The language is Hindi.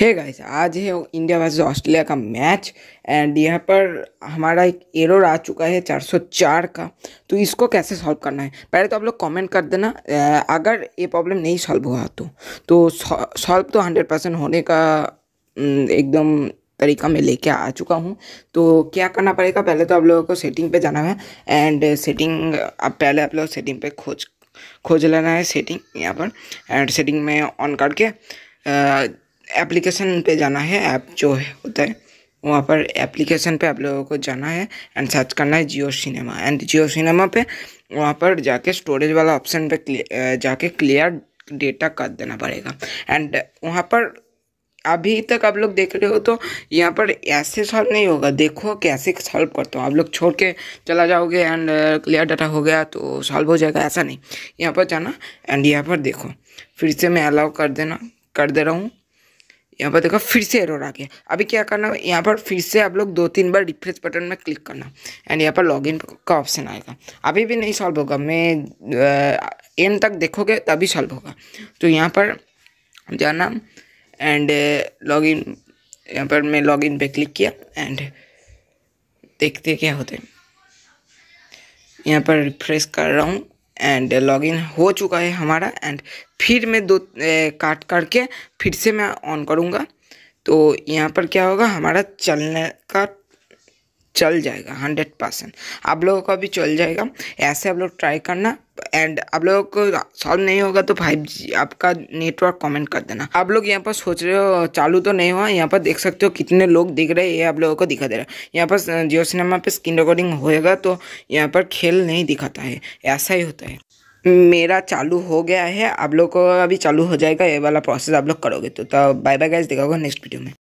हे hey गाइस आज है इंडिया वर्सेस ऑस्ट्रेलिया का मैच एंड यहाँ पर हमारा एक एरर आ चुका है 404 का तो इसको कैसे सॉल्व करना है पहले तो आप लोग कमेंट कर देना अगर ये प्रॉब्लम नहीं सॉल्व हुआ तो तो सॉल्व तो 100 परसेंट होने का एकदम तरीका मैं लेके आ चुका हूँ तो क्या करना पड़ेगा पहले तो आप लोगों को सेटिंग पर जाना है एंड सेटिंग अब पहले आप लोग सेटिंग पर खोज खोज लेना है सेटिंग यहाँ पर एंड सेटिंग में ऑन करके एप्लीकेशन पे जाना है ऐप जो है होता है वहाँ पर एप्लीकेशन पे आप लोगों को जाना है एंड सर्च करना है Jio Cinema and Jio Cinema पे वहाँ पर जाके स्टोरेज वाला ऑप्शन पे क्लियर जाके क्लियर डेटा कर देना पड़ेगा एंड वहाँ पर अभी तक आप लोग देख रहे हो तो यहाँ पर ऐसे सॉल्व नहीं होगा देखो कैसे सॉल्व करता हूँ आप लोग छोड़ के चला जाओगे एंड क्लियर डाटा हो गया तो सॉल्व हो जाएगा ऐसा नहीं यहाँ पर जाना एंड यहाँ पर देखो फिर से मैं अलाउ कर देना कर दे रहा हूँ यहाँ पर देखो फिर से एरर आ गया अभी क्या करना है यहाँ पर फिर से आप लोग दो तीन बार रिफ्रेश बटन में क्लिक करना एंड यहाँ पर लॉगिन का ऑप्शन आएगा अभी भी नहीं सॉल्व होगा मैं एंड तक देखोगे तभी सॉल्व होगा तो यहाँ पर जाना एंड लॉगिन यहाँ पर मैं लॉगिन पे क्लिक किया एंड देखते क्या होते यहाँ पर रिफ्रेश कर रहा हूँ एंड लॉगिन हो चुका है हमारा एंड फिर मैं दो ए, काट करके फिर से मैं ऑन करूँगा तो यहाँ पर क्या होगा हमारा चलने का चल जाएगा हंड्रेड परसेंट आप लोगों का भी चल जाएगा ऐसे आप लोग ट्राई करना एंड आप लोगों को सॉल्व नहीं होगा तो फाइव जी आपका नेटवर्क कमेंट कर देना आप लोग यहाँ पर सोच रहे हो चालू तो नहीं हुआ यहाँ पर देख सकते हो कितने लोग दिख रहे हैं ये आप लोगों को दिखा दे रहा है यहाँ पर जियो सिनेमा पर स्क्रीन रिकॉर्डिंग होएगा तो यहाँ पर खेल नहीं दिखाता है ऐसा ही होता है मेरा चालू हो गया है आप लोग को अभी चालू हो जाएगा ये वाला प्रोसेस आप लोग करोगे तो बाय बाय गैस देखा होगा नेक्स्ट वीडियो में